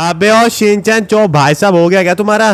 अबे ओ सिंचन चो भाई साहब हो गया क्या तुम्हारा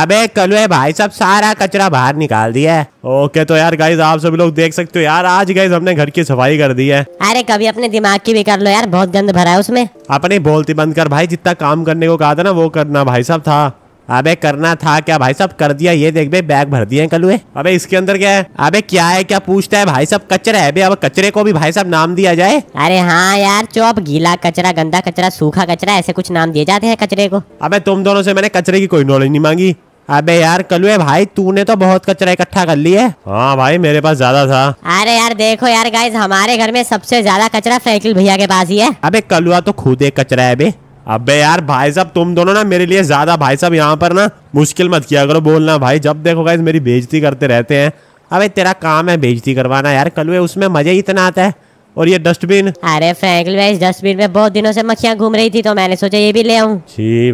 अबे है भाई साहब सारा कचरा बाहर निकाल दिया है ओके तो यार गाइज आप सभी लोग देख सकते हो यार आज गाइज हमने घर की सफाई कर दी है अरे कभी अपने दिमाग की भी कर लो यार बहुत गंद भरा है उसमें अपनी बोलती बंद कर भाई जितना काम करने को कहा था ना वो करना भाई साहब था अबे करना था क्या भाई साहब कर दिया ये देख बे बैग भर दिए कलुए अबे इसके अंदर क्या है अबे क्या है क्या पूछता है भाई साहब कचरा है बे अब कचरे को भी भाई साहब नाम दिया जाए अरे हाँ यार चौप गीला कचरा गंदा कचरा सूखा कचरा ऐसे कुछ नाम दिए जाते हैं कचरे को अबे तुम दोनों से मैंने कचरे की कोई नॉलेज नहीं मांगी अबे यार कलुए भाई तूने तो बहुत कचरा इकट्ठा कर लिया है हाँ भाई मेरे पास ज्यादा था अरे यार देखो यार गाइस हमारे घर में सबसे ज्यादा कचरा फैकल भैया के पास ही है अबे कलुआ तो खुद एक कचरा है बे अबे यार भाई साहब तुम दोनों ना मेरे लिए ज्यादा भाई साहब यहाँ पर ना मुश्किल मत किया करो बोलना भाई जब देखो गाइज मेरी बेजती करते रहते हैं अबे तेरा काम है बेजती करवाना यार कल उसमें मजा ही इतना आता है और ये डस्टबिन अरे फ्रेंकल भाई डस्टबिन में बहुत दिनों से मक्खियाँ घूम रही थी तो मैंने सोचा ये भी ले आऊँ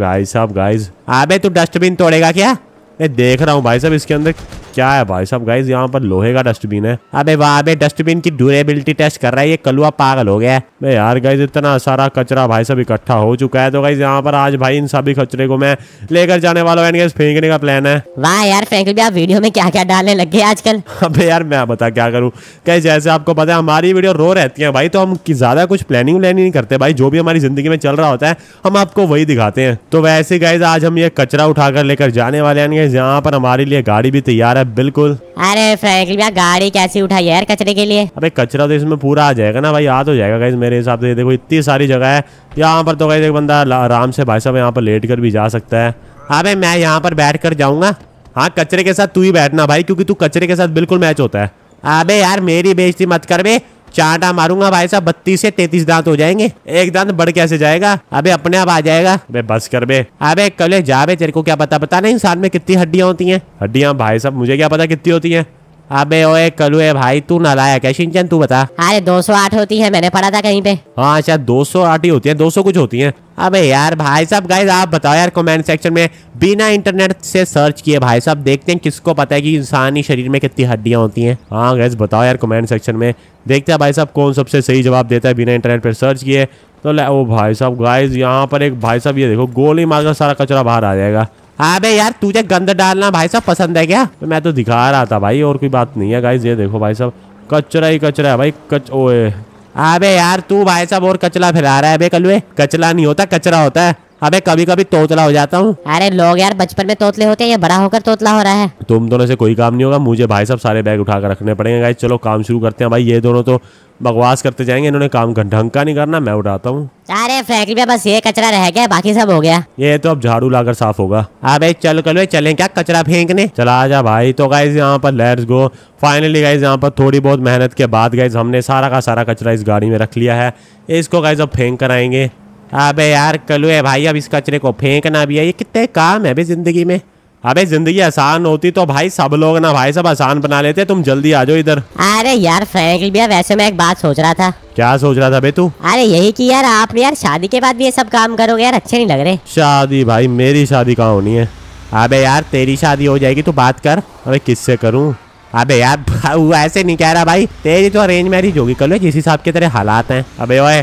भाई साहब गाइज अबे तू डस्टबिन तोड़ेगा क्या मैं देख रहा हूँ भाई साहब इसके अंदर क्या है भाई साहब गाइज यहाँ पर लोहे का डस्टबिन है अबे वाह अबे डस्टबिन की ड्यूरेबिलिटी टेस्ट कर रहा है ये कलुआ पागल हो गया है यार गाइज इतना सारा कचरा भाई साहब इकट्ठा हो चुका है तो गाइज यहाँ पर आज भाई इन सभी कचरे को मैं लेकर जाने वाला हूँ फेंकने का प्लान है वाह यार फेंक भी आप वीडियो में क्या क्या डालने लग गए आजकल अबे यार मैं बता क्या करूँ कहीं जैसे आपको पता है हमारी वीडियो रो रहती है भाई तो हम ज्यादा कुछ प्लानिंग व्लानिंग नहीं करते भाई जो भी हमारी जिंदगी में चल रहा होता है हम आपको वही दिखाते हैं तो वैसे गाइज आज हम ये कचरा उठाकर लेकर जाने वाले हैं यहाँ पर हमारे लिए गाड़ी भी तैयार है बिल्कुल अरे फ्रैंकली भैया गाड़ी कैसी उठाई है यार कचरे के लिए अबे कचरा तो इसमें पूरा आ जाएगा ना भाई याद हो तो जाएगा गाइज मेरे हिसाब से देखो इतनी सारी जगह है यहाँ पर तो गाइज एक बंदा आराम से भाई साहब यहाँ पर लेट कर भी जा सकता है अबे मैं यहाँ पर बैठ कर जाऊंगा हाँ कचरे के साथ तू ही बैठना भाई क्योंकि तू कचरे के साथ बिल्कुल मैच होता है अबे यार मेरी बेइज्जती मत कर बे चाटा मारूंगा भाई साहब बत्तीस से तैतीस दांत हो जाएंगे एक दांत बढ़ कैसे जाएगा अबे अपने आप आ जाएगा बे बस कर बे अबे कले जा बे तेरे को क्या पता पता ना इंसान में कितनी हड्डियां होती हैं हड्डियां भाई साहब मुझे क्या पता कितनी होती हैं अबे ओए कलुए भाई तू नलायक क्या सिंचन तू बता अरे 208 होती है मैंने पढ़ा था कहीं पे हाँ अच्छा, सौ 208 ही होती है 200 कुछ होती है अबे यार भाई साहब गाइज आप बताओ यार कमेंट सेक्शन में बिना इंटरनेट से सर्च किए भाई साहब देखते हैं किसको पता है कि इंसानी शरीर में कितनी हड्डियां होती हैं हाँ गैस बताओ यार कमेंट सेक्शन में देखते हैं भाई साहब कौन सबसे सही जवाब देता है बिना इंटरनेट पर सर्च किए तो ओ भाई साहब गाइज यहाँ पर एक भाई साहब ये देखो गोली मार सारा कचरा बाहर आ जाएगा अबे हाँ यार तुझे गंद डालना भाई साहब पसंद है क्या तो मैं तो दिखा रहा था भाई और कोई बात नहीं है गाइज ये देखो भाई साहब कचरा ही कचरा है भाई कच ओए अबे हाँ यार तू भाई साहब और कचरा फैला रहा है बे कलुए कचरा नहीं होता कचरा होता है अबे कभी कभी तोतला हो जाता हूँ अरे लोग यार बचपन में तोतले होते हैं ये बड़ा होकर तोतला हो रहा है तुम दोनों से कोई काम नहीं होगा मुझे भाई साहब सारे बैग उठा कर रखने पड़ेंगे गाइस चलो काम शुरू करते हैं भाई ये दोनों तो बकवास करते जाएंगे इन्होंने काम ढंग का नहीं करना मैं उठाता हूँ अरे फैक्ट्री में बस ये कचरा रह गया बाकी सब हो गया ये तो अब झाड़ू लाकर साफ होगा अबे चल कल चले क्या कचरा फेंकने चला आ जा भाई तो गाइज यहाँ पर लेट्स गो फाइनली गाइज यहाँ पर थोड़ी बहुत मेहनत के बाद गाइज हमने सारा का सारा कचरा इस गाड़ी में रख लिया है इसको गाइज अब फेंक कर आएंगे अबे यार कलू है भाई अब इस कचरे को फेंकना भी है ये कितने काम है अभी ज़िंदगी में अबे जिंदगी आसान होती तो भाई सब लोग ना भाई सब आसान बना लेते तुम जल्दी आ जाओ इधर अरे यार फेंक लिया वैसे मैं एक बात सोच रहा था क्या सोच रहा था बे तू अरे यही कि यार आप यार शादी के बाद भी ये सब काम करोगे यार अच्छे नहीं लग रहे शादी भाई मेरी शादी कहाँ होनी है अबे यार तेरी शादी हो जाएगी तो बात कर अरे किससे करूँ अबे यार वो ऐसे नहीं कह रहा भाई तेरी तो अरेंज मैरिज होगी कल जिस हिसाब के तेरे हालात हैं अबे ओए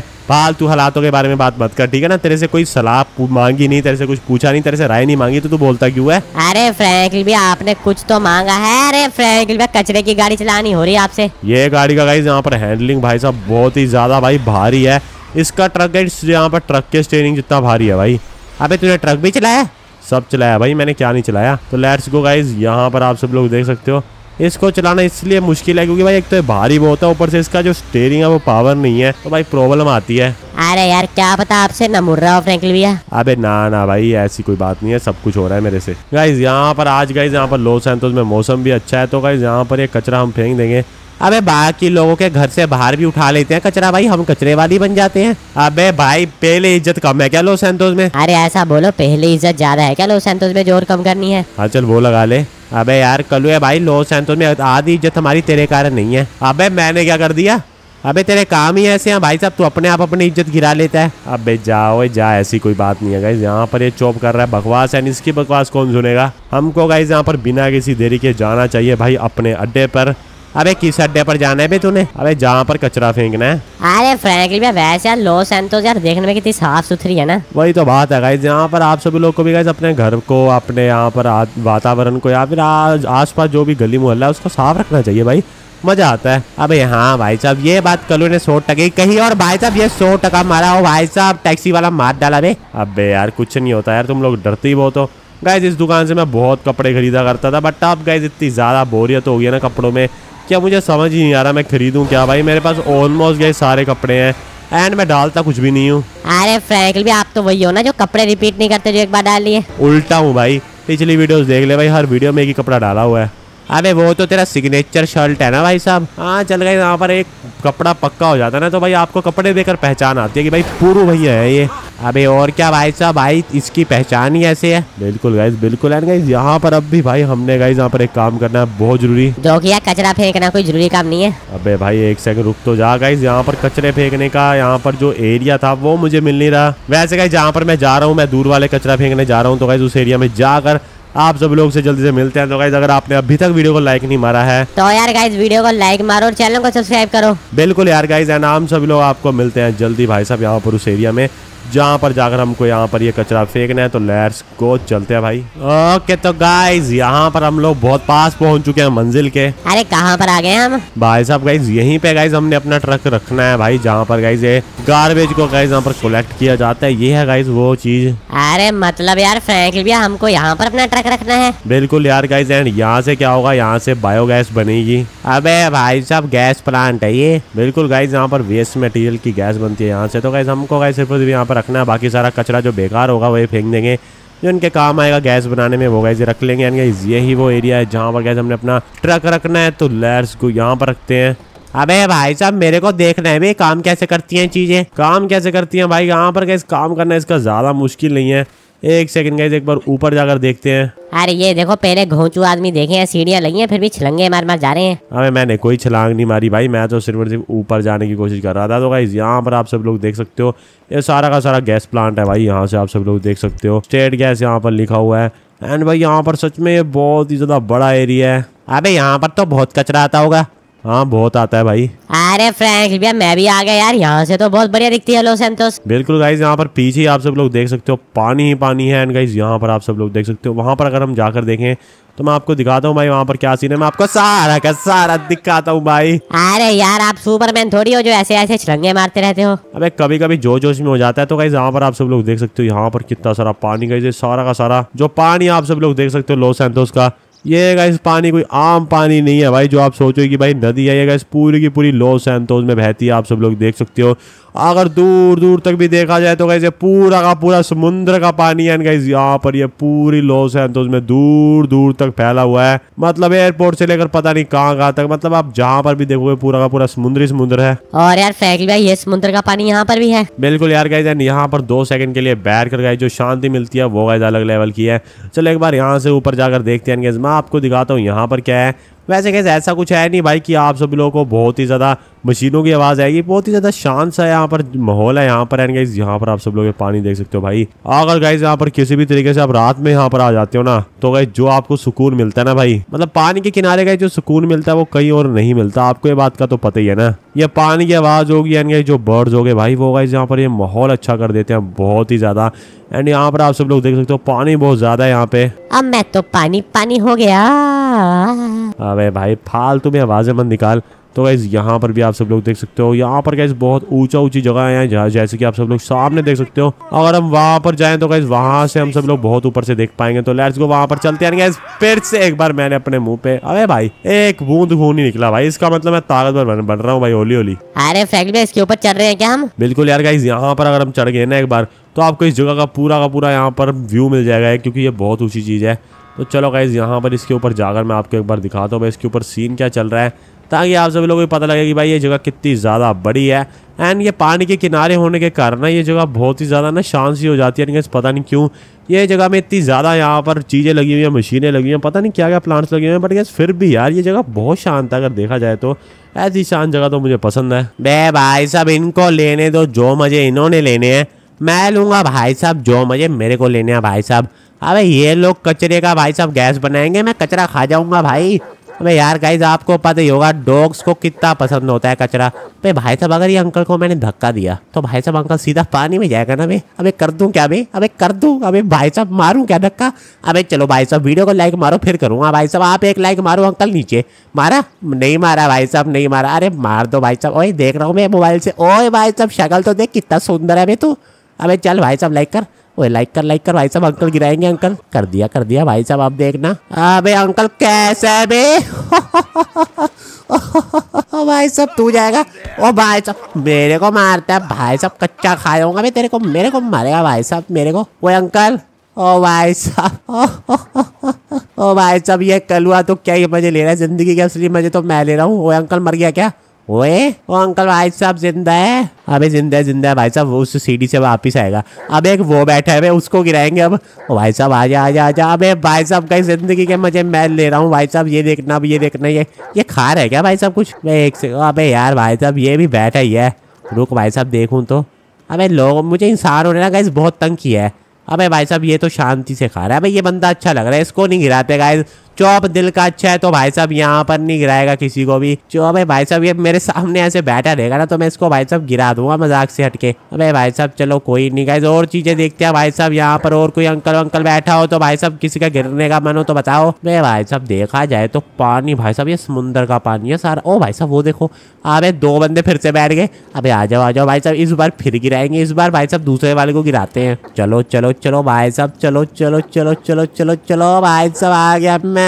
तू हालातों के बारे में बात मत कर ठीक है ना तेरे से कोई सलाह मांगी नहीं तेरे से कुछ पूछा नहीं तेरे से राय नहीं मांगी तो तू बोलता क्यों है अरे फ्रैंकल भी आपने कुछ तो मांगा है अरे फ्रैंकल भी कचरे की गाड़ी चलानी हो रही है आपसे ये गाड़ी का गाइज यहाँ पर हैंडलिंग भाई साहब बहुत ही ज्यादा भाई भारी है इसका ट्रक यहाँ पर ट्रक के स्टेयरिंग जितना भारी है भाई अबे तुझे ट्रक भी चलाया सब चलाया भाई मैंने क्या नहीं चलाया तो लेट्स गो गाइज यहाँ पर आप सब लोग देख सकते हो इसको चलाना इसलिए मुश्किल है क्योंकि भाई एक तो भारी बहुत है ऊपर से इसका जो स्टेयरिंग है वो पावर नहीं है तो भाई प्रॉब्लम आती है अरे यार क्या पता आपसे ना मुर रहा हो फ्रेंकल भैया अबे ना ना भाई ऐसी कोई बात नहीं है सब कुछ हो रहा है मेरे से गाइज यहाँ पर आज गाइज यहाँ पर लॉस एंटोस में मौसम भी अच्छा है तो गाइज यहाँ पर ये कचरा हम फेंक देंगे अबे बाकी लोगों के घर से बाहर भी उठा लेते हैं कचरा भाई हम कचरे वाली बन जाते हैं अबे भाई पहले इज्जत कम है क्या लो एंटोस में अरे ऐसा बोलो पहले इज्जत ज्यादा है क्या लो एंटोस में जोर कम करनी है हाँ चल वो लगा ले अबे यार कलू है भाई लॉस सैंतोस में आधी इज्जत हमारी तेरे कारण नहीं है अबे मैंने क्या कर दिया अबे तेरे काम ही ऐसे हैं भाई साहब तू अपने आप अपनी इज्जत गिरा लेता है अबे जाओ जा ऐसी कोई बात नहीं है गाइज यहाँ पर ये चौप कर रहा है बकवास है इसकी बकवास कौन सुनेगा हमको गाइज यहाँ पर बिना किसी देरी के जाना चाहिए भाई अपने अड्डे पर अबे किस अड्डे पर जाना है बे तूने अबे जहाँ पर कचरा फेंकना है अरे फ्रैंकली भाई वैसे यार लॉस एंटोस यार देखने में कितनी साफ सुथरी है ना वही तो बात है गाइज यहाँ पर आप सभी लोग को भी गाइज अपने घर को अपने यहाँ पर वातावरण को या फिर आस पास जो भी गली मोहल्ला है उसको साफ रखना चाहिए भाई मजा आता है अबे हाँ भाई साहब ये बात कलो ने सौ टके कही और भाई साहब ये सौ टका मारा हो भाई साहब टैक्सी वाला मार डाला बे अबे यार कुछ नहीं होता यार तुम लोग डरते ही बहुत हो गाइज इस दुकान से मैं बहुत कपड़े खरीदा करता था बट अब गाइज इतनी ज़्यादा बोरियत हो गई है ना कपड़ों में क्या मुझे समझ ही नहीं आ रहा मैं खरीदूँ क्या भाई मेरे पास ऑलमोस्ट गए सारे कपड़े हैं एंड मैं डालता कुछ भी नहीं हूँ अरे फ्रैंकल भी आप तो वही हो ना जो कपड़े रिपीट नहीं करते जो एक बार लिए उल्टा हूँ भाई पिछली वीडियोस देख ले भाई हर वीडियो में एक ही कपड़ा डाला हुआ है अबे वो तो तेरा सिग्नेचर शर्ट है ना भाई साहब हाँ चल गए यहाँ पर एक कपड़ा पक्का हो जाता है ना तो भाई आपको कपड़े देकर पहचान आती है कि भाई पूर्व भैया है ये अबे और क्या भाई साहब भाई इसकी पहचान ही ऐसे है बिल्कुल गाइज बिल्कुल एंड यहाँ पर अब भी भाई हमने गाइज यहाँ पर एक काम करना है बहुत जरूरी जो किया कचरा फेंकना कोई जरूरी काम नहीं है अबे भाई एक सेकंड रुक तो जा गाइज यहाँ पर कचरे फेंकने का यहाँ पर जो एरिया था वो मुझे मिल नहीं रहा वैसे गाइज जहाँ पर मैं जा रहा हूँ मैं दूर वाले कचरा फेंकने जा रहा हूँ तो गाइज उस एरिया में जाकर आप सब लोग से जल्दी से मिलते हैं तो गाइज अगर आपने अभी तक वीडियो को लाइक नहीं मारा है तो यार गाइज वीडियो को लाइक मारो और चैनल को सब्सक्राइब करो बिल्कुल यार गाइज एंड हम सभी लोग आपको मिलते हैं जल्दी भाई साहब यहाँ पर उस एरिया में जहाँ पर जाकर हमको यहाँ पर ये कचरा फेंकना है तो लेट्स को चलते हैं भाई ओके तो गाइज यहाँ पर हम लोग बहुत पास पहुँच चुके हैं मंजिल के अरे कहाँ पर आ गए हम भाई साहब गाइज यहीं पे गाइज हमने अपना ट्रक रखना है भाई जहाँ पर गाइज ये गार्बेज को गाइज यहाँ पर कलेक्ट किया जाता है ये है गाइज वो चीज अरे मतलब यार फ्रेंक भैया हमको यहाँ पर अपना ट्रक रखना है बिल्कुल यार गाइज एंड यहाँ से क्या होगा यहाँ से बायोगैस बनेगी अबे भाई साहब गैस प्लांट है ये बिल्कुल गाइज यहाँ पर वेस्ट मटेरियल की गैस बनती है यहाँ से तो गाइज हमको गाइज सिर्फ यहाँ पर रखना है बाकी सारा कचरा जो बेकार होगा वही फेंक देंगे जो इनके काम आएगा गैस बनाने में वो गैस रख लेंगे यानी यही वो एरिया है जहाँ पर गैस हमने अपना ट्रक रखना है तो लैर्स को यहाँ पर रखते हैं अबे भाई साहब मेरे को देखना है भाई काम कैसे करती हैं चीज़ें काम कैसे करती हैं भाई यहाँ पर गैस काम करना इसका ज़्यादा मुश्किल नहीं है एक सेकंड गैस एक बार ऊपर जाकर देखते हैं अरे ये देखो पहले घोंचू आदमी देखे हैं सीढ़ियां लगी हैं फिर भी छलंगे मार मार जा रहे हैं अरे मैंने कोई छलांग नहीं मारी भाई मैं तो सिर्फ और सिर्फ ऊपर जाने की कोशिश कर रहा था तो गाइस यहाँ पर आप सब लोग देख सकते हो ये सारा का सारा गैस प्लांट है भाई यहाँ से आप सब लोग देख सकते हो स्टेट गैस यहाँ पर लिखा हुआ है एंड भाई यहाँ पर सच में ये बहुत ही ज़्यादा बड़ा एरिया है अबे यहाँ पर तो बहुत कचरा आता होगा हाँ बहुत आता है भाई अरे फ्रैंक भैया मैं भी आ गया यार यहाँ से तो बहुत बढ़िया दिखती है लो सेंटोस बिल्कुल गाइज यहाँ पर पीछे आप सब लोग देख सकते हो पानी ही पानी है एंड गाइज यहाँ पर आप सब लोग देख सकते हो वहाँ पर अगर हम जाकर देखें तो मैं आपको दिखाता हूँ भाई वहाँ पर क्या सीन है मैं आपको सारा का सारा दिखाता हूँ भाई अरे यार आप सुपरमैन थोड़ी हो जो ऐसे ऐसे छलंगे मारते रहते हो अबे कभी कभी जो जोश में हो जाता है तो गाइज यहाँ पर आप सब लोग देख सकते हो यहाँ पर कितना सारा पानी गाइज सारा का सारा जो पानी आप सब लोग देख सकते हो लो सेंतोस का ये गाइस पानी कोई आम पानी नहीं है भाई जो आप सोचो कि भाई नदी है ये गाइस पूरी की पूरी लॉस सैंतोज में बहती है आप सब लोग देख सकते हो अगर दूर दूर तक भी देखा जाए तो कैसे पूरा का पूरा समुद्र का पानी है गाइज यहाँ पर ये पूरी लॉस है तो उसमें दूर दूर तक फैला हुआ है मतलब एयरपोर्ट से लेकर पता नहीं कहाँ कहाँ तक मतलब आप जहाँ पर भी देखोगे पूरा का पूरा समुद्र ही समुद्र है और यार फैकल भाई ये समुद्र का पानी यहाँ पर भी है बिल्कुल यार गाइज यहाँ पर दो सेकंड के लिए बैठ कर गए जो शांति मिलती है वो गाइज अलग लेवल की है चलो एक बार यहाँ से ऊपर जाकर देखते हैं मैं आपको दिखाता हूँ यहाँ पर क्या है वैसे कैसे ऐसा कुछ है नहीं भाई कि आप सभी लोगों को बहुत ही ज़्यादा मशीनों की आवाज़ आएगी बहुत ही ज़्यादा शांत सा यहाँ पर माहौल है यहाँ पर एंड गाइज यहाँ पर आप सब लोग पानी देख सकते हो भाई अगर गाइज यहाँ पर किसी भी तरीके से आप रात में यहाँ पर आ जाते हो ना तो गाइज जो आपको सुकून मिलता है ना भाई मतलब पानी के किनारे का जो सुकून मिलता है वो कहीं और नहीं मिलता आपको ये बात का तो पता ही है ना ये पानी की आवाज़ होगी एंड गाइज जो बर्ड्स हो गए भाई वो गाइज यहाँ पर ये माहौल अच्छा कर देते हैं बहुत ही ज़्यादा एंड यहाँ पर आप सब लोग देख सकते हो पानी बहुत ज़्यादा है यहाँ पे अब मैं तो पानी पानी हो गया है भाई फालतू में आवाज़ें मत निकाल तो गैज़ यहाँ पर भी आप सब लोग देख सकते हो यहाँ पर गैस बहुत ऊंचा ऊंची जगह है जहाँ जैसे कि आप सब लोग सामने देख सकते हो अगर हम वहाँ पर जाएं तो गैस वहाँ से हम सब लोग बहुत ऊपर से देख पाएंगे तो लेट्स गो वहाँ पर चलते हैं गैस फिर से एक बार मैंने अपने मुंह पे अरे भाई एक बूंद खून ही निकला भाई इसका मतलब मैं ताकतवर बन, बन रहा हूँ भाई होली होली अरे फैक्ट में इसके ऊपर चढ़ रहे हैं क्या हम बिल्कुल यार गाइज यहाँ पर अगर हम चढ़ गए ना एक बार तो आपको इस जगह का पूरा का पूरा यहाँ पर व्यू मिल जाएगा क्योंकि ये बहुत ऊंची चीज़ है तो चलो गाइज़ यहाँ पर इसके ऊपर जाकर मैं आपको एक बार दिखाता हूँ भाई इसके ऊपर सीन क्या चल रहा है ताकि आप सभी लोगों को पता लगे कि भाई ये जगह कितनी ज़्यादा बड़ी है एंड ये पानी के किनारे होने के कारण ना ये जगह बहुत ही ज़्यादा ना शांत सी हो जाती है पता नहीं क्यों ये जगह में इतनी ज़्यादा यहाँ पर चीज़ें लगी हुई हैं मशीनें लगी हुई हैं पता नहीं क्या क्या प्लांट्स लगे हुए हैं बट गैस फिर भी यार ये जगह बहुत शांत है अगर देखा जाए तो ऐसी शांत जगह तो मुझे पसंद है बे भाई साहब इनको लेने दो जो मज़े इन्होंने लेने हैं मैं लूँगा भाई साहब जो मज़े मेरे को लेने हैं भाई साहब अबे ये लोग कचरे का भाई साहब गैस बनाएंगे मैं कचरा खा जाऊंगा भाई अबे यार गाइज आपको पता ही होगा डॉग्स को कितना पसंद होता है कचरा भाई भाई साहब अगर ये अंकल को मैंने धक्का दिया तो भाई साहब अंकल सीधा पानी में जाएगा ना भाई अबे कर दूं क्या भाई अबे कर दूं अबे भाई साहब मारूं क्या धक्का अबे चलो भाई साहब वीडियो को लाइक मारो फिर करूँगा भाई साहब आप एक लाइक मारो अंकल नीचे मारा नहीं मारा भाई साहब नहीं मारा अरे मार दो भाई साहब ओए देख रहा हूँ मैं मोबाइल से ओए भाई साहब शक्ल तो देख कितना सुंदर है भाई तू अबे चल भाई साहब लाइक कर ओए लाइक कर लाइक कर भाई साहब अंकल गिराएंगे अंकल कर दिया कर दिया भाई साहब आप देखना अबे अंकल कैसे बे भाई साहब तू जाएगा ओ भाई साहब मेरे को मारता है भाई साहब कच्चा खा जाऊंगा मैं तेरे को मेरे को मारेगा भाई साहब मेरे को ओए अंकल ओ भाई साहब ओ भाई साहब ये कलुआ तो क्या ही मजे ले रहा है जिंदगी के असली मजे तो मैं ले रहा हूँ ओए अंकल मर गया क्या ओए वो अंकल भाई साहब जिंदा है अबे जिंदा है जिंदा है भाई साहब उस सीढ़ी से वापिस आएगा अब एक वो बैठा है उसको गिराएंगे अब भाई साहब जा आ जा अबे भाई साहब कहीं जिंदगी के मजे मैं ले रहा हूँ भाई साहब ये देखना अब ये देखना ये ये खा रहे है क्या भाई साहब कुछ एक से अबे यार भाई साहब ये भी बैठा ही है रुक भाई साहब देखूँ तो अबे लोग मुझे इंसान होने ना गाइज बहुत तंग किया है अबे भाई साहब ये तो शांति से खा रहा है भाई ये बंदा अच्छा लग रहा है इसको नहीं गिराते गाइज चौप दिल का अच्छा है तो भाई साहब यहाँ पर नहीं गिराएगा किसी को भी जो अबे भाई साहब ये मेरे सामने ऐसे बैठा रहेगा ना तो मैं इसको भाई साहब गिरा दूंगा मजाक से हटके अबे भाई साहब चलो कोई नहीं गाइज और चीजें देखते हैं भाई साहब यहाँ पर और कोई अंकल वंकल बैठा हो तो भाई साहब किसी का गिरने का मन हो तो बताओ अरे भाई साहब देखा जाए तो पानी भाई साहब ये समुंदर का पानी है सारा ओ भाई साहब वो देखो अबे दो बंदे फिर से बैठ गए अबे आ जाओ आ जाओ भाई साहब इस बार फिर गिराएंगे इस बार भाई साहब दूसरे वाले को गिराते हैं चलो चलो चलो भाई साहब चलो चलो चलो चलो चलो चलो भाई साहब आ गया मैं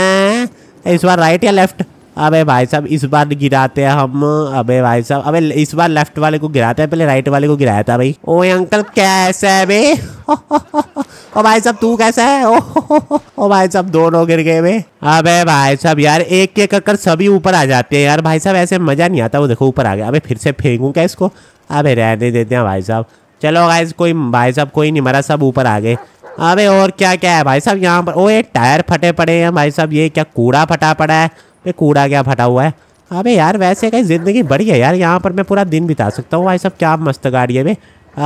इस बार राइट या लेफ्ट अबे भाई साहब इस बार गिराते हैं हम अबे भाई साहब अबे इस बार लेफ्ट वाले को गिराते हैं पहले राइट वाले को गिराया था भाई ओए अंकल कैसे है बे ओ भाई साहब तू कैसा है ओ, ओ भाई साहब दोनों गिर गए बे अबे भाई साहब यार एक एक कर सभी ऊपर आ जाते हैं यार भाई साहब ऐसे मजा नहीं आता वो देखो ऊपर आ गया अभी फिर से फेंकू क्या इसको अबे रहने देते हैं भाई साहब चलो भाई कोई भाई साहब कोई नहीं मरा सब ऊपर आ गए अबे और क्या क्या है भाई साहब यहाँ पर ओ ये टायर फटे पड़े हैं भाई साहब ये क्या कूड़ा फटा पड़ा है ये कूड़ा क्या फटा हुआ है अबे यार वैसे कहीं ज़िंदगी बढ़िया है यार यहाँ पर मैं पूरा दिन बिता सकता हूँ भाई साहब क्या मस्त गाड़ी है भाई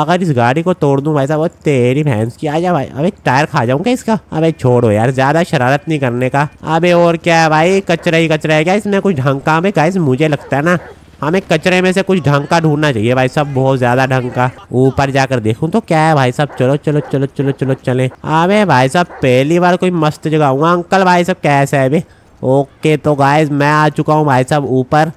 अगर इस गाड़ी को तोड़ दूँ भाई साहब वो तेरी भैंस की आ जा भाई अबे टायर खा जाऊँ क्या इसका अबे छोड़ो यार ज़्यादा शरारत नहीं करने का अबे और क्या है भाई कचरा ही कचरा है क्या इसमें कुछ ढंग का अबे गाइस मुझे लगता है ना हमें कचरे में से कुछ ढंग का ढूंढना चाहिए भाई साहब बहुत ज्यादा ढंग का ऊपर जाकर देखूं तो क्या है भाई साहब चलो चलो चलो चलो चलो चले अबे भाई साहब पहली बार कोई मस्त जगह हुआ अंकल भाई साहब कैसे है अभी ओके तो गाय मैं आ चुका हूँ भाई साहब ऊपर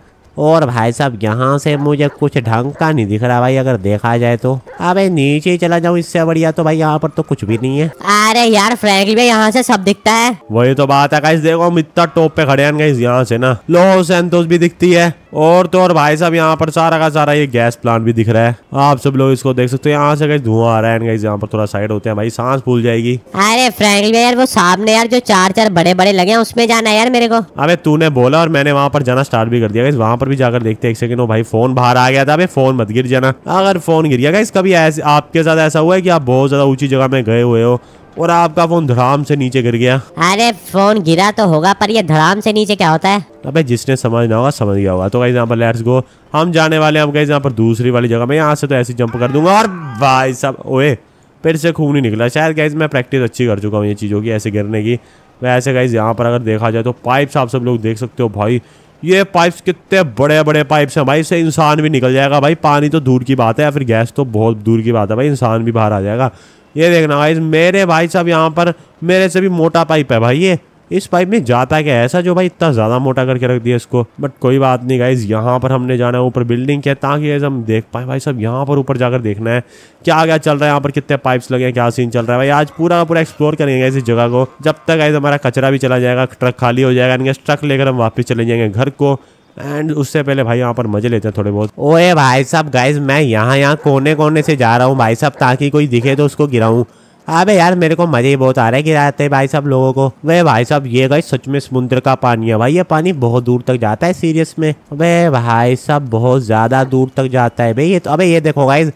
और भाई साहब यहाँ से मुझे कुछ ढंग का नहीं दिख रहा भाई अगर देखा जाए तो अबे नीचे ही चला जाऊँ इससे बढ़िया तो भाई यहाँ पर तो कुछ भी नहीं है अरे यार फ्रैंकली भाई यहाँ से सब दिखता है वही तो बात है गाइस देखो हम इतना टॉप पे खड़े हैं गाइस यहाँ से ना लो सैंतोस भी दिखती है और तो और भाई साहब यहाँ पर सारा का सारा ये गैस प्लांट भी दिख रहा है आप सब लोग इसको देख सकते हो यहाँ से कहीं धुआं आ रहा है यहाँ पर थोड़ा साइड होते हैं भाई सांस फूल जाएगी अरे फ्रैंकली भाई यार वो सामने यार जो चार चार बड़े बड़े लगे हैं उसमें जाना है यार मेरे को अरे तूने बोला और मैंने वहाँ पर जाना स्टार्ट भी कर दिया वहाँ पर पर भी जाकर देखते हैं एक सेकंड भाई फोन बाहर आ गया था अबे फोन मत गिर जाना अगर फोन गिर गया इस कभी ऐसे आपके साथ ऐसा हुआ है कि आप बहुत ज्यादा ऊंची जगह में गए हुए हो और आपका फोन धड़ाम से नीचे गिर गया अरे फोन गिरा तो होगा पर ये धड़ाम से नीचे क्या होता है अबे जिसने समझ ना होगा समझ गया होगा तो कहीं यहाँ पर लेट्स गो हम जाने वाले हैं हम गाइज यहाँ पर दूसरी वाली जगह में यहाँ से तो ऐसे जंप कर दूंगा और भाई साहब ओए फिर से खून ही निकला शायद कहीं मैं प्रैक्टिस अच्छी कर चुका हूँ ये चीज़ों की ऐसे गिरने की वैसे कहीं यहाँ पर अगर देखा जाए तो पाइप्स आप सब लोग देख सकते हो भाई ये पाइप्स कितने बड़े बड़े पाइप्स हैं भाई इसे इंसान भी निकल जाएगा भाई पानी तो दूर की बात है या फिर गैस तो बहुत दूर की बात है भाई इंसान भी बाहर आ जाएगा ये देखना भाई मेरे भाई साहब यहाँ पर मेरे से भी मोटा पाइप है भाई ये इस पाइप में जाता क्या ऐसा जो भाई इतना ज़्यादा मोटा करके रख दिया इसको बट कोई बात नहीं गाइज यहाँ पर हमने जाना है ऊपर बिल्डिंग के ताकि हम देख पाए भाई साहब यहाँ पर ऊपर जाकर देखना है क्या क्या चल रहा है यहाँ पर कितने पाइप्स लगे हैं क्या सीन चल रहा है भाई आज पूरा पूरा एक्सप्लोर करेंगे इस जगह को जब तक गाइज हमारा कचरा भी चला जाएगा ट्रक खाली हो जाएगा इनके ट्रक लेकर हम वापस चले जाएंगे घर को एंड उससे पहले भाई यहाँ पर मजे लेते हैं थोड़े बहुत ओए भाई साहब गाइज मैं यहाँ यहाँ कोने कोने से जा रहा हूँ भाई साहब ताकि कोई दिखे तो उसको गिराऊँ अबे हाँ यार मेरे को मजे ही बहुत आ रहे गिराते भाई सब लोगों को वे भाई साहब ये गई सच में समुद्र का पानी है भाई ये पानी बहुत दूर तक जाता है सीरियस में वे भाई साहब बहुत ज़्यादा दूर तक जाता है भाई ये तो अबे ये देखो भाई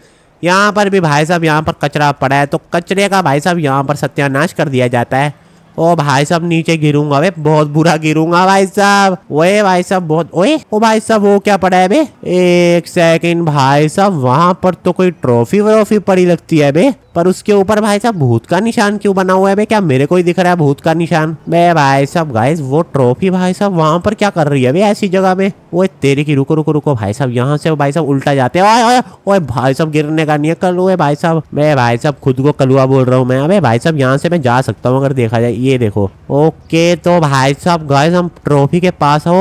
यहाँ पर भी भाई साहब यहाँ पर कचरा पड़ा है तो कचरे का भाई साहब यहाँ पर सत्यानाश कर दिया जाता है ओ भाई साहब नीचे गिरूंगा वे बहुत बुरा गिरूंगा भाई साहब ओए भाई साहब बहुत ओए ओ भाई साहब वो क्या पड़ा है बे एक सेकंड भाई साहब वहां पर तो कोई ट्रॉफी व्रॉफी पड़ी लगती है बे पर उसके ऊपर भाई साहब भूत का निशान क्यों बना हुआ है भाई क्या मेरे को ही दिख रहा है भूत का निशान बे भाई साहब गाइस वो ट्रॉफी भाई साहब वहां पर क्या कर रही है भाई ऐसी जगह में वो तेरे की रुको रुको रुको भाई साहब यहाँ से भाई साहब उल्टा जाते हैं भाई साहब गिरने का नहीं है कल भाई साहब मैं भाई साहब खुद को कलुआ बोल रहा हूँ मैं अभी भाई साहब यहाँ से मैं जा सकता हूँ अगर देखा जाए ये देखो ओके तो भाई साहब गाइस हम ट्रॉफी के पास हो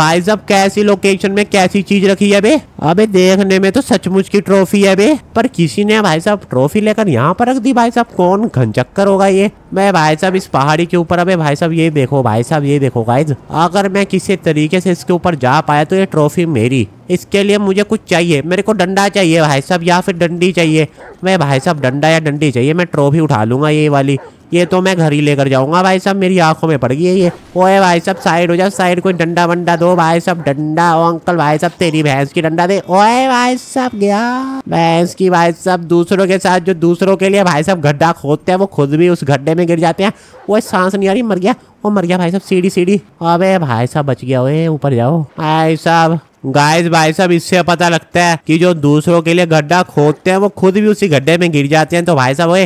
भाई साहब कैसी लोकेशन में कैसी चीज रखी है अभी अभी देखने में तो सचमुच की ट्रॉफी है अभी पर किसी ने भाई साहब ट्रॉफी लेकर सामान यहाँ पर रख दी भाई साहब कौन घन चक्कर होगा ये मैं भाई साहब इस पहाड़ी के ऊपर अबे भाई साहब ये देखो भाई साहब ये देखो गाइज अगर मैं किसी तरीके से इसके ऊपर जा पाया तो ये ट्रॉफी मेरी इसके लिए मुझे कुछ चाहिए मेरे को डंडा चाहिए भाई साहब या फिर डंडी चाहिए मैं भाई साहब डंडा या डंडी चाहिए मैं ट्रॉफी उठा लूंगा ये वाली ये तो मैं घर ही लेकर जाऊंगा भाई साहब मेरी आंखों में पड़ गई है ये ओए भाई साहब साइड हो जाओ साइड कोई डंडा वंडा दो भाई साहब डंडा ओ अंकल भाई साहब तेरी भैंस की डंडा दे ओए भाई साहब गया भैंस की भाई साहब दूसरों के साथ जो दूसरों के लिए भाई साहब गड्ढा खोदते हैं वो खुद भी उस गड्ढे में गिर जाते हैं वो सांस नहीं आ रही मर गया वो मर गया भाई साहब सीढ़ी सीढ़ी अबे भाई साहब बच गया ऊपर जाओ भाई साहब गाइस भाई साहब इससे पता लगता है कि जो दूसरों के लिए गड्ढा खोदते हैं वो खुद भी उसी गड्ढे में गिर जाते हैं तो भाई साहब वो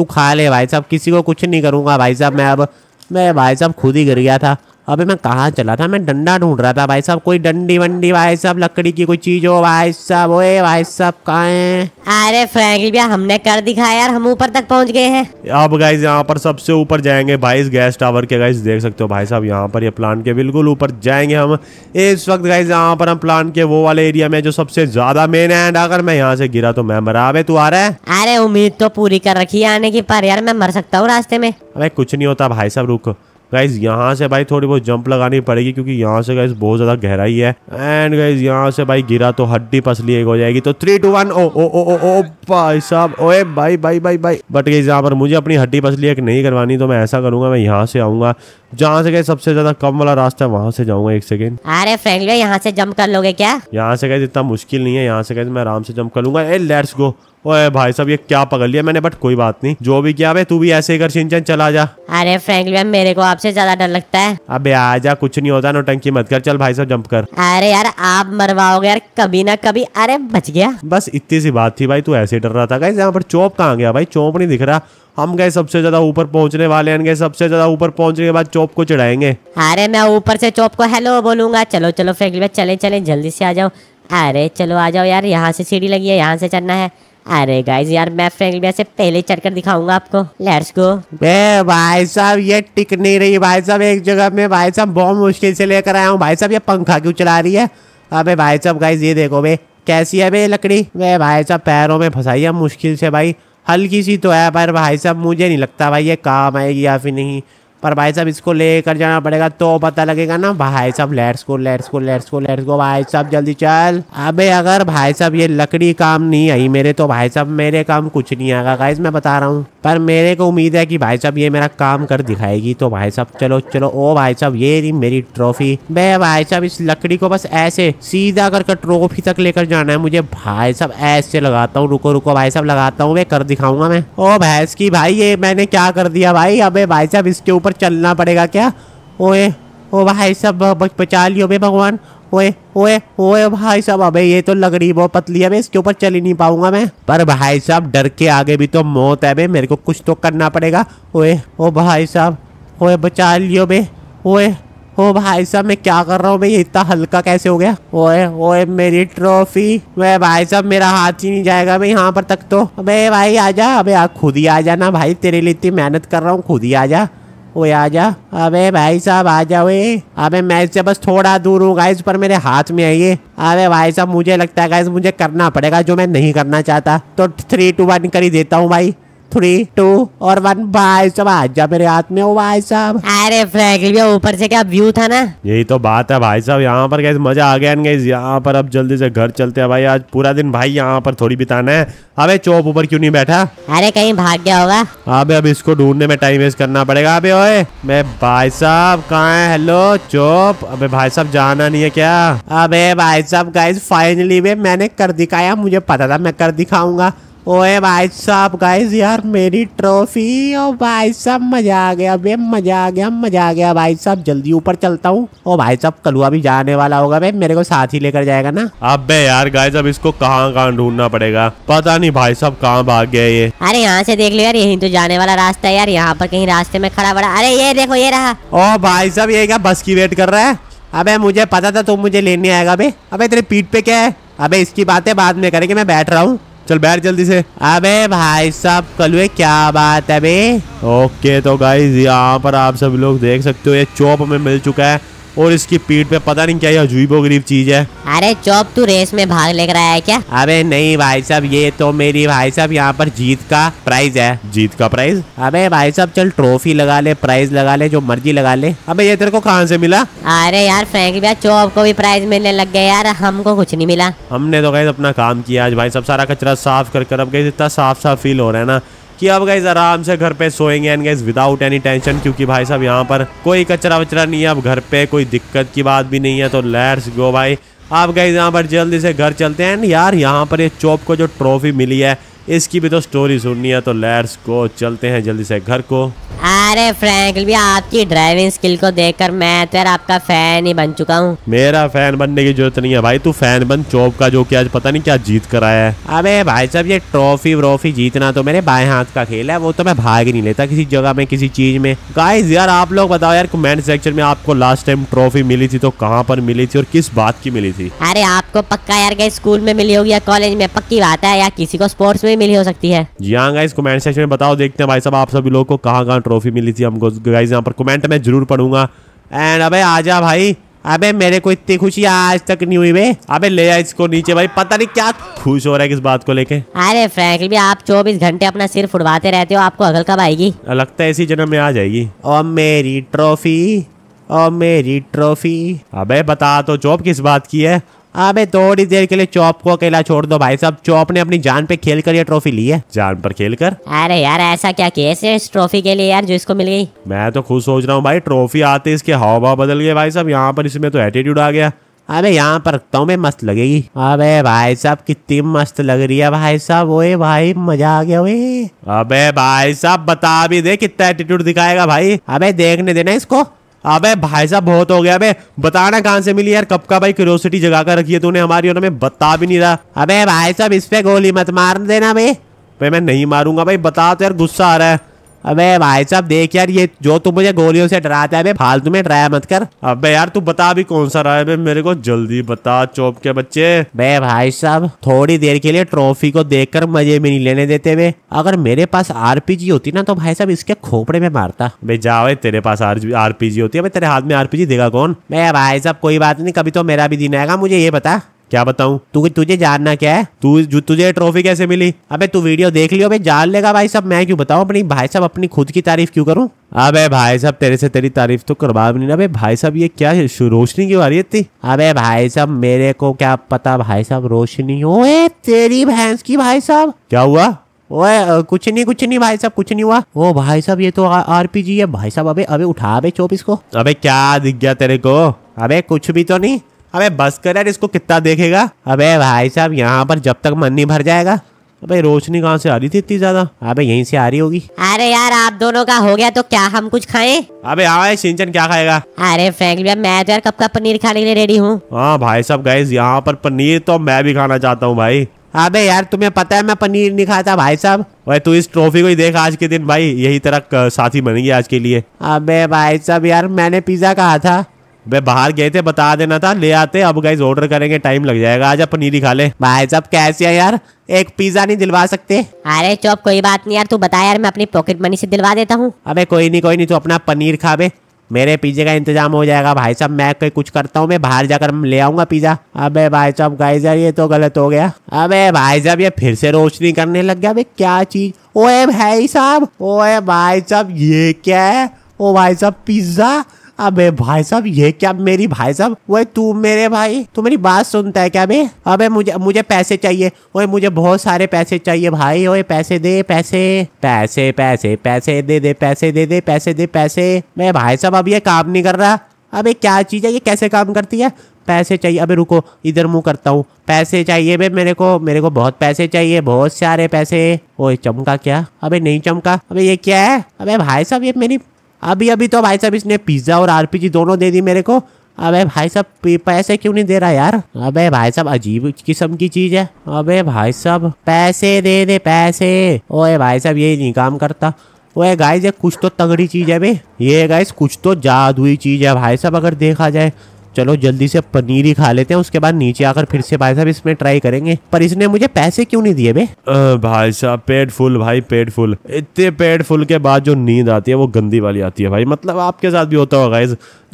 तू खा ले भाई साहब किसी को कुछ नहीं करूँगा भाई साहब मैं अब मैं भाई साहब खुद ही गिर गया था अबे मैं कहाँ चला था मैं डंडा ढूंढ रहा था भाई साहब कोई डंडी वंडी भाई साहब लकड़ी की कोई चीज हो भाई साहब ओए भाई साहब कहा है अरे फ्रैंकली भैया हमने कर दिखाया यार हम ऊपर तक पहुंच गए हैं अब गाइस यहाँ पर सबसे ऊपर जाएंगे भाई गैस टावर के गाइस देख सकते हो भाई साहब यहाँ पर ये प्लान के बिल्कुल ऊपर जाएंगे हम इस वक्त गाइज यहाँ पर हम प्लान के वो वाले एरिया में जो सबसे ज्यादा मेन है अगर मैं यहाँ से गिरा तो मैं मरा तू आ रहा है अरे उम्मीद तो पूरी कर रखी है आने की पर यार मैं मर सकता हूँ रास्ते में अरे कुछ नहीं होता भाई साहब रुक गाइज यहाँ से भाई थोड़ी बहुत जंप लगानी पड़ेगी क्योंकि यहाँ से गाइज बहुत ज्यादा गहराई है एंड गाइज यहाँ से भाई गिरा तो हड्डी पसली एक हो जाएगी तो थ्री टू वन ओ ओ ओ ओ ओ भाई साहब ओए भाई भाई भाई भाई बट गाइज यहाँ पर मुझे अपनी हड्डी पसली एक नहीं करवानी तो मैं ऐसा करूंगा मैं यहाँ से आऊंगा जहाँ से गए सबसे ज्यादा कम वाला रास्ता है वहां से जाऊंगा एक सेकेंड अरे फ्रेंड यहाँ से जम्प कर लोगे क्या यहाँ से गए इतना मुश्किल नहीं है यहाँ से गए मैं आराम से जंप कर लूंगा ए लेट्स गो ओए भाई साहब ये क्या पकड़ लिया मैंने बट कोई बात नहीं जो भी किया तू भी ऐसे ही कर सिंचन चला जा अरे फ्रेंकली मैम मेरे को आपसे ज्यादा डर लगता है अबे जा कुछ नहीं होता टंकी मत कर चल भाई साहब जंप कर अरे यार आप मरवाओगे यार कभी ना कभी अरे बच गया बस इतनी सी बात थी भाई तू ऐसे डर रहा था गाइस यहाँ पर चौप कहाँ गया भाई चौप नहीं दिख रहा हम गए सबसे ज्यादा ऊपर पहुंचने वाले हैं गए सबसे ज्यादा ऊपर पहुंचने के बाद चौप को चढ़ाएंगे अरे मैं ऊपर से चौप को हेलो बोलूंगा चलो चलो फ्रेंकली भाई चले चले जल्दी से आ जाओ अरे चलो आ जाओ यार यहाँ से सीढ़ी लगी है यहाँ से चढ़ना है अरे गाइज यार मैं फ्रेंड से पहले चढ़कर दिखाऊंगा आपको लेट्स गो भाई साहब ये टिक नहीं रही भाई साहब एक जगह में भाई साहब बहुत मुश्किल से लेकर आया हूँ भाई साहब ये पंखा क्यों चला रही है अबे भाई साहब गाइज ये देखो भे कैसी है बे लकड़ी वे भाई साहब पैरों में फंसाई है मुश्किल से भाई हल्की सी तो है पर भाई साहब मुझे नहीं लगता भाई ये काम आएगी या फिर नहीं पर भाई साहब इसको लेकर जाना पड़ेगा तो पता लगेगा ना भाई साहब लेट्स को लेट्स को लेट्स को लेट्स को भाई साहब जल्दी चल अबे अगर भाई साहब ये लकड़ी काम नहीं आई मेरे तो भाई साहब मेरे काम कुछ नहीं आएगा गाइस मैं बता रहा हूँ पर मेरे को उम्मीद है कि भाई साहब ये मेरा काम कर दिखाएगी तो भाई साहब चलो चलो ओ भाई साहब ये नहीं मेरी ट्रॉफी मैं भाई साहब इस लकड़ी को बस ऐसे सीधा करके ट्रॉफी तक लेकर जाना है मुझे भाई साहब ऐसे लगाता हूँ रुको रुको भाई साहब लगाता हूँ मैं कर दिखाऊंगा मैं ओ भैंस की भाई ये मैंने क्या कर दिया भाई अबे भाई साहब इसके ऊपर पर चलना पड़ेगा क्या ओए ओ भाई सब बचा लियो बे भगवान ओए ओए ओए भाई साहब अबे ये तो लग बहुत पतली है इसके ऊपर चल ही नहीं पाऊंगा मैं पर भाई साहब डर के आगे भी तो मौत है बे मेरे को कुछ तो करना पड़ेगा ओए ओ भाई साहब ओए बचा लियो बे ओए ओ भाई साहब मैं क्या कर रहा हूँ भाई इतना हल्का कैसे हो गया ओए ओए मेरी ट्रॉफी वे भाई साहब मेरा हाथ ही नहीं जाएगा भाई यहाँ पर तक तो अबे भाई आजा अबे आ खुद ही आ जा ना भाई तेरे लिए इतनी मेहनत कर रहा हूँ खुद ही आजा ओए आजा अबे भाई साहब आ जाओ अबे मैं इससे बस थोड़ा दूर हूँ गाइस पर मेरे हाथ में आइए ये अबे भाई साहब मुझे लगता है गाइस मुझे करना पड़ेगा जो मैं नहीं करना चाहता तो थ्री टू वन कर ही देता हूँ भाई थ्री टू और वन भाई साहब आ जा मेरे हाथ में हो भाई साहब अरे फ्रैंकली भैया ऊपर से क्या व्यू था ना यही तो बात है भाई साहब यहाँ पर गए मजा आ गया गैस यहाँ पर अब जल्दी से घर चलते हैं भाई आज पूरा दिन भाई यहाँ पर थोड़ी बिताना है अबे चौप ऊपर क्यों नहीं बैठा अरे कहीं भाग गया होगा अबे अब इसको ढूंढने में टाइम वेस्ट करना पड़ेगा अबे ओए मैं भाई साहब कहाँ है हेलो चौप अबे भाई साहब जाना नहीं है क्या अबे भाई साहब गाइस फाइनली वे मैंने कर दिखाया मुझे पता था मैं कर दिखाऊंगा ओए भाई साहब गाइस यार मेरी ट्रॉफी ओ भाई साहब मजा आ गया बे मजा आ गया मजा आ गया भाई साहब जल्दी ऊपर चलता हूँ ओ भाई साहब कलुआ भी जाने वाला होगा बे मेरे को साथ ही लेकर जाएगा ना अबे यार गाइस अब इसको कहाँ कहाँ ढूंढना पड़ेगा पता नहीं भाई साहब कहाँ भाग गया ये अरे यहाँ से देख लो यार यही तो जाने वाला रास्ता है यार यहाँ पर कहीं रास्ते में खड़ा बड़ा अरे ये देखो ये रहा ओ भाई साहब ये क्या बस की वेट कर रहा है अबे मुझे पता था तुम मुझे लेने आएगा भाई अबे तेरे पीठ पे क्या है अबे इसकी बातें बाद में करेंगे मैं बैठ रहा हूँ चल बैठ जल्दी से अबे भाई साहब कलुए क्या बात है बे ओके तो गाइज यहाँ पर आप सब लोग देख सकते हो ये चौप हमें मिल चुका है और इसकी पीठ पे पता नहीं क्या अजीब गरीब चीज है अरे चौप तू रेस में भाग लेकर आया है क्या अबे नहीं भाई साहब ये तो मेरी भाई साहब यहाँ पर जीत का प्राइज है जीत का प्राइज अबे भाई साहब चल ट्रॉफी लगा ले प्राइज लगा ले जो मर्जी लगा ले अबे ये तेरे को कहाँ से मिला अरे यार फ्रेंक भैया चौप को भी प्राइज मिलने लग गया यार हमको कुछ नहीं मिला हमने तो गए अपना काम किया आज भाई साहब सारा कचरा साफ कर कर अब गए इतना साफ साफ फील हो रहा है ना कि अब गाइज आराम से घर पे सोएंगे and guys without any tension क्योंकि भाई साहब यहाँ पर कोई कचरा वचरा नहीं है अब घर पे कोई दिक्कत की बात भी नहीं है तो लेट्स गो भाई आप गाइज यहाँ पर जल्दी से घर चलते हैं एंड यार यहाँ पर ये चौप को जो ट्रॉफी मिली है इसकी भी तो स्टोरी सुननी है तो लेट्स को चलते हैं जल्दी से घर को अरे फ्रैंक भी आपकी ड्राइविंग स्किल को देखकर मैं तो आपका फैन ही बन चुका हूँ मेरा फैन बनने की जरूरत नहीं है भाई तू फैन बन चौप का जो कि आज पता नहीं क्या जीत कर आया है अबे भाई साहब ये ट्रॉफी व्रॉफी जीतना तो मेरे बाएं हाथ का खेल है वो तो मैं भाग ही नहीं लेता किसी जगह में किसी चीज में गाइज यार आप लोग बताओ यार कमेंट सेक्शन में आपको लास्ट टाइम ट्रॉफी मिली थी तो कहाँ पर मिली थी और किस बात की मिली थी अरे आपको पक्का यार स्कूल में मिली होगी या कॉलेज में पक्की बात है या किसी को स्पोर्ट्स में मिली हो सकती है जी हाँ गाइस कमेंट सेक्शन में बताओ देखते हैं भाई साहब आप सभी लोगों को कहाँ कहाँ ट्रॉफी मिली थी हमको गाइस यहाँ पर कमेंट में जरूर पढ़ूंगा एंड अबे आजा भाई अबे मेरे को इतनी खुशी आज तक नहीं हुई बे अबे ले आ इसको नीचे भाई पता नहीं क्या खुश हो रहा है किस बात को लेके अरे फ्रैंकली भी आप 24 घंटे अपना सिर फुड़वाते रहते हो आपको अगल कब आएगी लगता है इसी जन्म में आ जाएगी और मेरी ट्रॉफी और मेरी ट्रॉफी अबे बता तो जॉब किस बात की है अबे हाँ, थोड़ी देर के लिए चौप को अकेला छोड़ दो भाई साहब चौप ने अपनी जान पे खेल कर ये ट्रॉफी ली है जान पर खेल कर अरे यार ऐसा क्या केस है इस ट्रॉफी के लिए यार जो इसको मिल गई मैं तो खुद सोच रहा हूँ भाई ट्रॉफी आते इसके हाव भाव बदल गए भाई साहब यहाँ पर इसमें तो एटीट्यूड आ गया अबे यहाँ पर रखता तो हूँ मैं मस्त लगेगी अबे भाई साहब कितनी मस्त लग रही है भाई साहब ओए भाई मजा आ गया ओए अबे भाई साहब बता भी दे कितना एटीट्यूड दिखाएगा भाई अबे देखने देना इसको अबे भाई साहब बहुत हो गया अबे बताना कहाँ से मिली यार कब का भाई क्यूरोसिटी जगा कर रखी है तूने हमारी और हमें बता भी नहीं रहा अबे भाई साहब इस पे गोली मत मार देना भाई भाई मैं नहीं मारूंगा भाई बता तो यार गुस्सा आ रहा है अबे भाई साहब देख यार ये जो तू मुझे गोलियों से डराता है फालतू में डराया मत कर अबे यार तू बता अभी कौन सा रहा है मेरे को जल्दी बता चौप के बच्चे बे भाई साहब थोड़ी देर के लिए ट्रॉफी को देखकर मजे में नहीं लेने देते वे अगर मेरे पास आरपीजी होती ना तो भाई साहब इसके खोपड़े में मारता बे जाओ तेरे पास आरपीजी होती है तेरे हाथ में आरपीजी देगा कौन बे भाई साहब कोई बात नहीं कभी तो मेरा भी दिन आएगा मुझे ये बता क्या बताऊं तू तुझे जानना क्या है तू तु, तुझे ट्रॉफी कैसे मिली अबे तू वीडियो देख लियो भाई जान लेगा भाई साहब मैं क्यों बताऊं अपनी भाई साहब अपनी खुद की तारीफ क्यों करूं अबे भाई साहब तेरे से तेरी तारीफ तो करवा भी नहीं अबे भाई साहब ये क्या रोशनी क्यों आ रही है अबे भाई साहब मेरे को क्या पता भाई साहब रोशनी हो तेरी भैंस की भाई साहब क्या हुआ ओए कुछ नहीं कुछ नहीं भाई साहब कुछ नहीं हुआ ओ भाई साहब ये तो आरपीजी है भाई साहब अबे अबे उठा अबे चोप इसको अबे क्या दिख गया तेरे को अबे कुछ भी तो नहीं अबे बस कर यार इसको कितना देखेगा अबे भाई साहब यहाँ पर जब तक मन नहीं भर जाएगा अबे रोशनी कहाँ से आ रही थी इतनी ज्यादा अबे यहीं से आ रही होगी अरे यार आप दोनों का हो गया तो क्या हम कुछ खाएं? अबे हाँ सिंचन क्या खाएगा अरे फ्रेंक भैया मैं तो यार कब का पनीर खाने के लिए रेडी हूँ हाँ भाई साहब गए यहाँ पर पनीर तो मैं भी खाना चाहता हूँ भाई अबे यार तुम्हें पता है मैं पनीर नहीं खाता भाई साहब भाई तू इस ट्रॉफी को ही देख आज के दिन भाई यही तरह साथी बनेगी आज के लिए अबे भाई साहब यार मैंने पिज्जा कहा था वे बाहर गए थे बता देना था ले आते अब गाइज ऑर्डर करेंगे टाइम लग जाएगा आज आप पनीर खा ले भाई साहब कैसे है यार एक पिज्जा नहीं दिलवा सकते अरे चौप कोई बात नहीं यार तू बता यार मैं अपनी पॉकेट मनी से दिलवा देता हूँ अबे कोई नहीं कोई नहीं तू अपना पनीर खा बे मेरे पिज्जे का इंतजाम हो जाएगा भाई साहब मैं कोई कुछ करता हूँ मैं बाहर जाकर ले आऊंगा पिज्जा अबे भाई साहब गाई यार ये तो गलत हो गया अबे भाई साहब ये फिर से रोशनी करने लग गया अबे क्या चीज ओए भाई साहब ओए भाई साहब ये क्या है ओ भाई साहब पिज्जा अबे भाई साहब ये क्या मेरी भाई साहब वही तू मेरे भाई तू मेरी बात सुनता है क्या अबे अबे मुझे मुझे पैसे चाहिए वही मुझे बहुत सारे पैसे चाहिए भाई ओए पैसे दे पैसे पैसे पैसे पैसे दे दे पैसे दे दे पैसे दे पैसे मैं भाई साहब अब ये काम नहीं कर रहा अबे क्या चीज़ है ये कैसे काम करती है पैसे चाहिए अबे रुको इधर मुंह करता हूँ पैसे चाहिए बे मेरे को मेरे को बहुत पैसे चाहिए बहुत सारे पैसे ओए चमका क्या अबे नहीं चमका अबे ये क्या है अबे भाई साहब ये मेरी अभी अभी तो भाई साहब इसने पिज्ज़ा और आरपीजी दोनों दे दी मेरे को अबे भाई साहब पैसे क्यों नहीं दे रहा यार अबे भाई साहब अजीब किस्म की चीज है अबे भाई साहब पैसे दे दे पैसे ओए भाई साहब ये नहीं काम करता ओए गाइस ये कुछ तो तगड़ी चीज है भाई ये गाइस कुछ तो जादुई चीज है भाई साहब अगर देखा जाए चलो जल्दी से पनीर ही खा लेते हैं उसके बाद नीचे आकर फिर से भाई साहब इसमें ट्राई करेंगे पर इसने मुझे पैसे क्यों नहीं दिए बे भाई साहब पेट फुल भाई पेट फुल इतने पेट फुल के बाद जो नींद आती है वो गंदी वाली आती है भाई मतलब आपके साथ भी होता होगा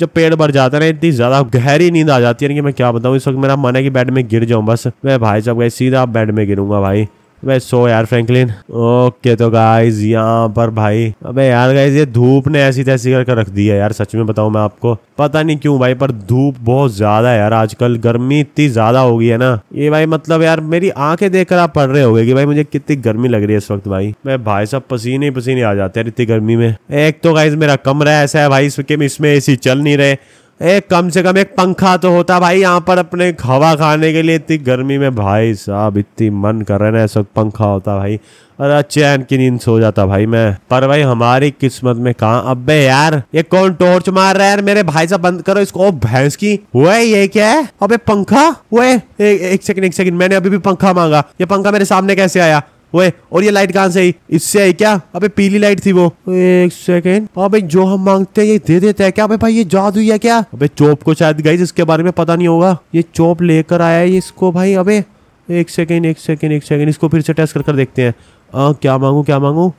जब पेट भर जाता है ना इतनी ज्यादा गहरी नींद आ जाती है कि मैं क्या बताऊँ इस वक्त मेरा मन है कि बेड में गिर जाऊँ बस मैं भाई साहब गए सीधा बेड में गिरूंगा भाई अबे सो यार फ्रैंकलिन ओके तो गाइज यहाँ पर भाई अबे यार गाइज ये धूप ने ऐसी तैसी करके रख दी है यार सच में बताऊ मैं आपको पता नहीं क्यों भाई पर धूप बहुत ज्यादा है यार आजकल गर्मी इतनी ज्यादा हो गई है ना ये भाई मतलब यार मेरी आंखें देखकर आप पढ़ रहे हो कि भाई मुझे कितनी गर्मी लग रही है इस वक्त भाई मैं भाई सब पसीने पसीने आ जाते हैं इतनी गर्मी में एक तो गाइज मेरा कमरा ऐसा है भाई इसमें ए चल नहीं रहे ए कम से कम एक पंखा तो होता भाई यहाँ पर अपने हवा खाने के लिए इतनी गर्मी में भाई साहब इतनी मन कर रहे ना ऐसा पंखा होता भाई अरे चैन की नींद सो जाता भाई मैं पर भाई हमारी किस्मत में कहा अबे यार ये कौन टॉर्च मार रहा है यार मेरे भाई साहब बंद करो इसको भैंस की वो ये क्या है अबे पंखा वो एक सेकंड एक सेकंड मैंने अभी भी पंखा मांगा ये पंखा मेरे सामने कैसे आया ओए और ये लाइट कहाँ से आई इससे आई क्या अबे पीली लाइट थी वो एक सेकेंड अबे हाँ जो हम मांगते हैं ये दे देते हैं क्या अबे भाई ये जादू है क्या अबे चोप को शायद गई इसके बारे में पता नहीं होगा ये चोप लेकर आया है इसको भाई अबे एक सेकेंड एक सेकेंड एक सेकेंड इसको फिर से टेस्ट कर कर देखते हैं आ, क्या मांगू क्या मांगू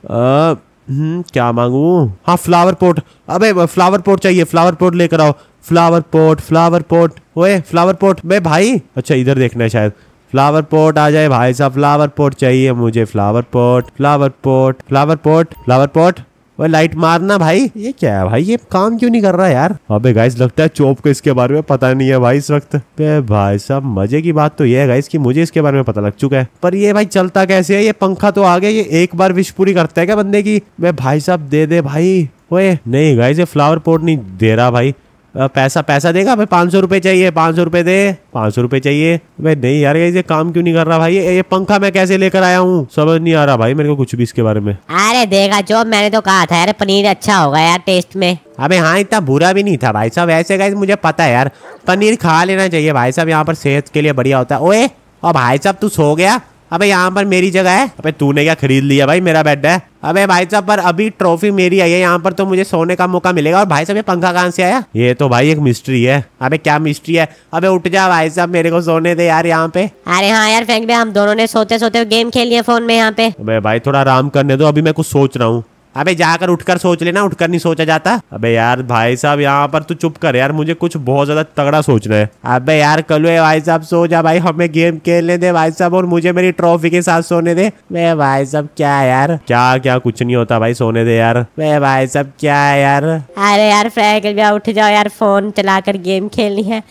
हम्म क्या मांगू हाँ फ्लावर पोट अबे फ्लावर पोट चाहिए फ्लावर पोट लेकर आओ फ्लावर पोट फ्लावर पोट ओए फ्लावर पोट में भाई अच्छा इधर देखना है शायद फ्लावर पॉट आ जाए भाई साहब फ्लावर पॉट चाहिए मुझे flower pot flower pot flower pot flower pot वो लाइट मारना भाई ये क्या है भाई ये काम क्यों नहीं कर रहा यार अबे गाइस लगता है चोप को इसके बारे में पता नहीं है भाई इस वक्त पे भाई साहब मजे की बात तो ये है गाइस कि मुझे इसके बारे में पता लग चुका है पर ये भाई चलता कैसे है ये पंखा तो आ गया ये एक बार विश पूरी करता है क्या बंदे की मैं भाई साहब दे दे भाई वो नहीं गाइस ये फ्लावर पोर्ट नहीं दे रहा भाई पैसा पैसा देगा भाई पाँच सौ रुपये चाहिए पाँच सौ रुपये दे पाँच सौ रुपये चाहिए भाई नहीं यार ये काम क्यों नहीं कर रहा भाई ये, पंखा मैं कैसे लेकर आया हूँ समझ नहीं आ रहा भाई मेरे को कुछ भी इसके बारे में अरे देगा जो मैंने तो कहा था यार पनीर अच्छा होगा यार टेस्ट में अबे हाँ इतना बुरा भी नहीं था भाई साहब ऐसे गए मुझे पता है यार पनीर खा लेना चाहिए भाई साहब यहाँ पर सेहत के लिए बढ़िया होता है ओए और भाई साहब तू सो गया अबे यहाँ पर मेरी जगह है अबे तूने क्या खरीद लिया भाई मेरा बेड है अबे भाई साहब पर अभी ट्रॉफी मेरी आई है यहाँ पर तो मुझे सोने का मौका मिलेगा और भाई साहब ये पंखा कहाँ से आया ये तो भाई एक मिस्ट्री है अबे क्या मिस्ट्री है अबे उठ जा भाई साहब मेरे को सोने दे यार यहाँ पे अरे हाँ यार फेंक हम दोनों ने सोते सोते गेम खेल लिया फोन में यहाँ पे अबे भाई थोड़ा आराम करने दो अभी मैं कुछ सोच रहा हूँ अबे जाकर उठकर सोच लेना उठकर नहीं सोचा जाता अबे यार भाई साहब यहाँ पर तू चुप कर यार मुझे कुछ बहुत ज्यादा तगड़ा सोचना है अबे यार कलुए भाई साहब सो जा भाई हमें गेम खेलने दे भाई साहब और मुझे मेरी ट्रॉफी के साथ सोने दे वे भाई साहब क्या यार क्या क्या कुछ नहीं होता भाई सोने दे यार वे भाई साहब क्या यार अरे यार भैया उठ जाओ यार फोन चला गेम खेलनी है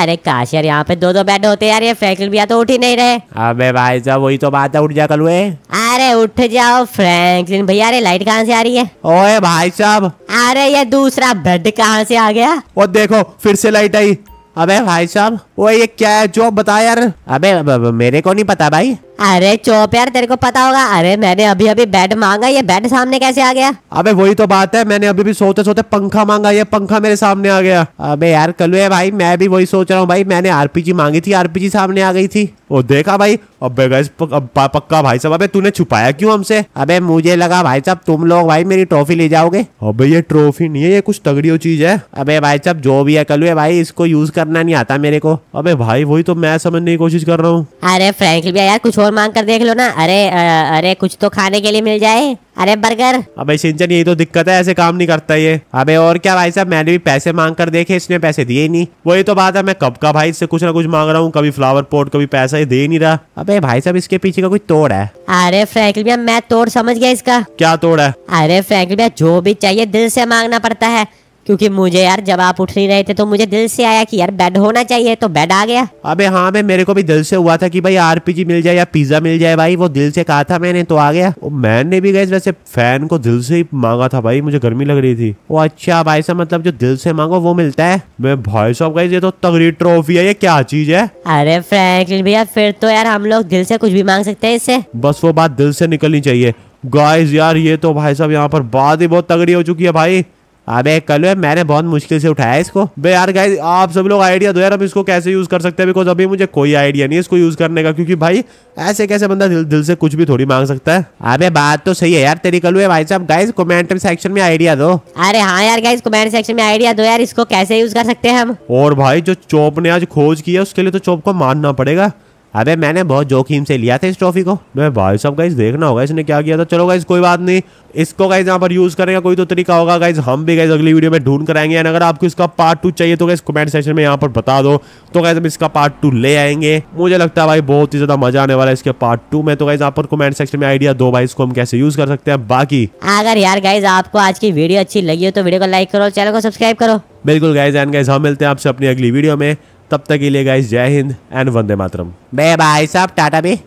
अरे काश यार यहाँ पे दो दो बेड होते यार ये फैकल भी तो उठ ही नहीं रहे अबे भाई साहब वही तो बात है उठ जा कलुए अरे उठ जाओ फ्रैंकलिन भैया अरे लाइट कहाँ से आ रही है ओए भाई साहब अरे ये दूसरा बेड कहाँ से आ गया वो देखो फिर से लाइट आई अबे भाई साहब वो ये क्या है जो बताया यार अबे मेरे को नहीं पता भाई अरे चौप यार तेरे को पता होगा अरे मैंने अभी अभी बेड मांगा ये बेड सामने कैसे आ गया अबे वही तो बात है मैंने अभी भी सोते सोते पंखा मांगा ये पंखा मेरे सामने आ गया अबे यार कलू है भाई मैं भी वही सोच रहा हूँ भाई मैंने आरपीजी मांगी थी आरपीजी सामने आ गई थी वो देखा भाई अब पक्का भाई साहब अबे तूने छुपाया क्यों हमसे अबे मुझे लगा भाई साहब तुम लोग भाई मेरी ट्रॉफी ले जाओगे अबे ये ट्रॉफी नहीं है ये कुछ तगड़ी चीज है अबे भाई साहब जो भी है कलू है भाई इसको यूज करना नहीं आता मेरे को अबे भाई वही तो मैं समझने की कोशिश कर रहा हूँ अरे फ्रेंकली भैया कुछ और मांग कर देख लो ना अरे अरे कुछ तो खाने के लिए मिल जाए अरे बर्गर अबे सिंचन यही तो दिक्कत है ऐसे काम नहीं करता ये अबे और क्या भाई साहब मैंने भी पैसे मांग कर देखे इसने पैसे दिए नहीं वही तो बात है मैं कब का भाई इससे कुछ ना कुछ मांग रहा हूँ कभी फ्लावर पोट कभी पैसा ही दे ही नहीं रहा अबे भाई साहब इसके पीछे का कोई तोड़ है अरे फ्रैंकल भैया मैं तोड़ समझ गया इसका क्या तोड़ है अरे फ्रैंकल भैया जो भी चाहिए दिल से मांगना पड़ता है क्योंकि मुझे यार जब आप उठ नहीं रहे थे तो मुझे दिल से आया कि यार बेड होना चाहिए तो बेड आ गया अबे हाँ बे मेरे को भी दिल से हुआ था कि भाई आरपीजी मिल जाए या पिज्जा मिल जाए भाई वो दिल से कहा था मैंने तो आ गया मैंने भी गए वैसे फैन को दिल से ही मांगा था भाई मुझे गर्मी लग रही थी वो अच्छा भाई साहब मतलब जो दिल से मांगो वो मिलता है मैं भाई साहब गई ये तो तगड़ी ट्रॉफी है ये क्या चीज है अरे फ्रैंकलिन भैया फिर तो यार हम लोग दिल से कुछ भी मांग सकते हैं इससे बस वो बात दिल से निकलनी चाहिए गाइस यार ये तो भाई साहब यहाँ पर बात ही बहुत तगड़ी हो चुकी है भाई अबे कल मैंने बहुत मुश्किल से उठाया इसको बे यार गाइस आप सब लोग आइडिया दो यार अब इसको कैसे यूज़ कर सकते हैं बिकॉज अभी मुझे कोई आइडिया नहीं है इसको यूज़ करने का क्योंकि भाई ऐसे कैसे बंदा दिल दिल से कुछ भी थोड़ी मांग सकता है अबे बात तो सही है यार तेरी कलू है भाई साहब गाइस कमेंट सेक्शन में आइडिया दो अरे हाँ यार गाइस कमेंट सेक्शन में आइडिया दो यार इसको कैसे यूज कर सकते हैं हम और भाई जो चौप ने आज खोज किया उसके लिए तो चौप को मानना पड़ेगा अबे मैंने बहुत जोखिम से लिया था इस ट्रॉफी को मैं भाई साहब गाइज देखना होगा इसने क्या किया था चलो गाइज कोई बात नहीं इसको गाइज यहाँ पर यूज करने का कोई तो तरीका होगा गाइज हम भी गाइज अगली वीडियो में ढूंढ कराएंगे अगर आपको इसका पार्ट टू चाहिए तो गाइज कमेंट सेक्शन में यहाँ पर बता दो तो गाइज हम इसका पार्ट टू ले आएंगे मुझे लगता है भाई बहुत ही ज्यादा मजा आने वाला है इसके पार्ट टू में तो गाइज यहाँ पर कमेंट सेक्शन में आइडिया दो भाई इसको हम कैसे यूज कर सकते हैं बाकी अगर यार गाइज आपको आज की वीडियो अच्छी लगी हो तो वीडियो को लाइक करो चैनल को सब्सक्राइब करो बिल्कुल गाइज एंड गाइज हम मिलते हैं आपसे अपनी अगली वीडियो में तब तक के लिए गाइस जय हिंद एंड वंदे मातरम बे बाय साहब टाटा भी